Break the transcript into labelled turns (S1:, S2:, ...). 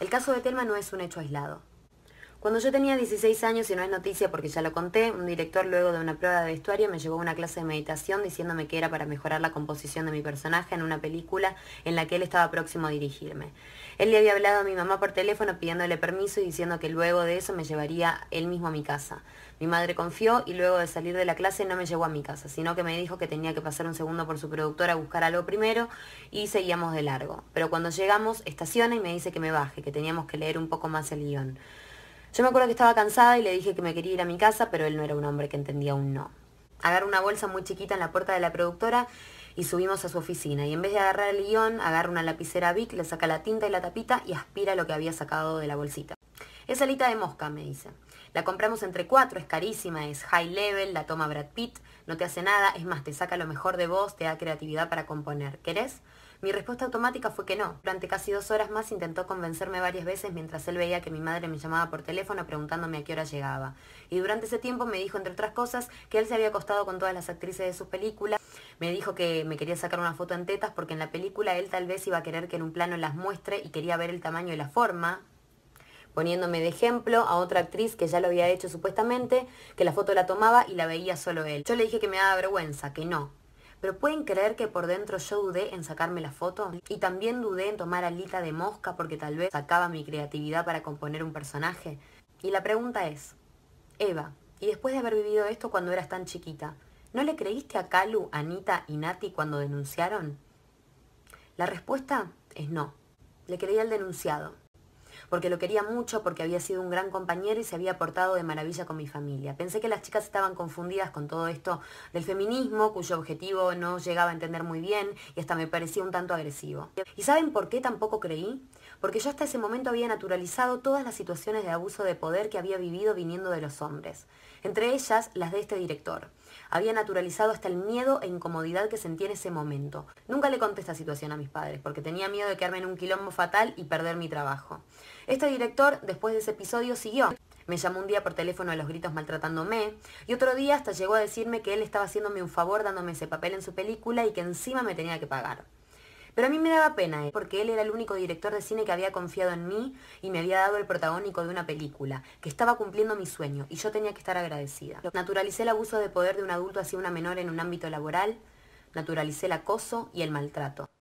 S1: El caso de Telma no es un hecho aislado. Cuando yo tenía 16 años, y no es noticia porque ya lo conté, un director luego de una prueba de vestuario me llevó a una clase de meditación diciéndome que era para mejorar la composición de mi personaje en una película en la que él estaba próximo a dirigirme. Él le había hablado a mi mamá por teléfono pidiéndole permiso y diciendo que luego de eso me llevaría él mismo a mi casa. Mi madre confió y luego de salir de la clase no me llevó a mi casa, sino que me dijo que tenía que pasar un segundo por su productora a buscar algo primero y seguíamos de largo. Pero cuando llegamos, estaciona y me dice que me baje, que teníamos que leer un poco más el guión. Yo me acuerdo que estaba cansada y le dije que me quería ir a mi casa, pero él no era un hombre que entendía un no. Agarra una bolsa muy chiquita en la puerta de la productora y subimos a su oficina. Y en vez de agarrar el guión, agarra una lapicera Bic, le saca la tinta y la tapita y aspira lo que había sacado de la bolsita. Es alita de mosca, me dice. La compramos entre cuatro, es carísima, es high level, la toma Brad Pitt, no te hace nada, es más, te saca lo mejor de vos, te da creatividad para componer. ¿Querés? Mi respuesta automática fue que no. Durante casi dos horas más intentó convencerme varias veces mientras él veía que mi madre me llamaba por teléfono preguntándome a qué hora llegaba. Y durante ese tiempo me dijo, entre otras cosas, que él se había acostado con todas las actrices de sus películas. Me dijo que me quería sacar una foto en tetas porque en la película él tal vez iba a querer que en un plano las muestre y quería ver el tamaño y la forma poniéndome de ejemplo a otra actriz que ya lo había hecho supuestamente, que la foto la tomaba y la veía solo él. Yo le dije que me daba vergüenza, que no. Pero pueden creer que por dentro yo dudé en sacarme la foto y también dudé en tomar alita de mosca porque tal vez sacaba mi creatividad para componer un personaje. Y la pregunta es, Eva, y después de haber vivido esto cuando eras tan chiquita, ¿no le creíste a Calu, Anita y Nati cuando denunciaron? La respuesta es no. Le creí al denunciado, porque lo quería mucho, porque había sido un gran compañero y se había portado de maravilla con mi familia. Pensé que las chicas estaban confundidas con todo esto del feminismo, cuyo objetivo no llegaba a entender muy bien y hasta me parecía un tanto agresivo. ¿Y saben por qué tampoco creí? Porque yo hasta ese momento había naturalizado todas las situaciones de abuso de poder que había vivido viniendo de los hombres, entre ellas las de este director. Había naturalizado hasta el miedo e incomodidad que sentía en ese momento. Nunca le conté esta situación a mis padres, porque tenía miedo de quedarme en un quilombo fatal y perder mi trabajo. Este director, después de ese episodio, siguió. Me llamó un día por teléfono a los gritos maltratándome y otro día hasta llegó a decirme que él estaba haciéndome un favor dándome ese papel en su película y que encima me tenía que pagar. Pero a mí me daba pena, ¿eh? porque él era el único director de cine que había confiado en mí y me había dado el protagónico de una película, que estaba cumpliendo mi sueño y yo tenía que estar agradecida. Naturalicé el abuso de poder de un adulto hacia una menor en un ámbito laboral, naturalicé el acoso y el maltrato.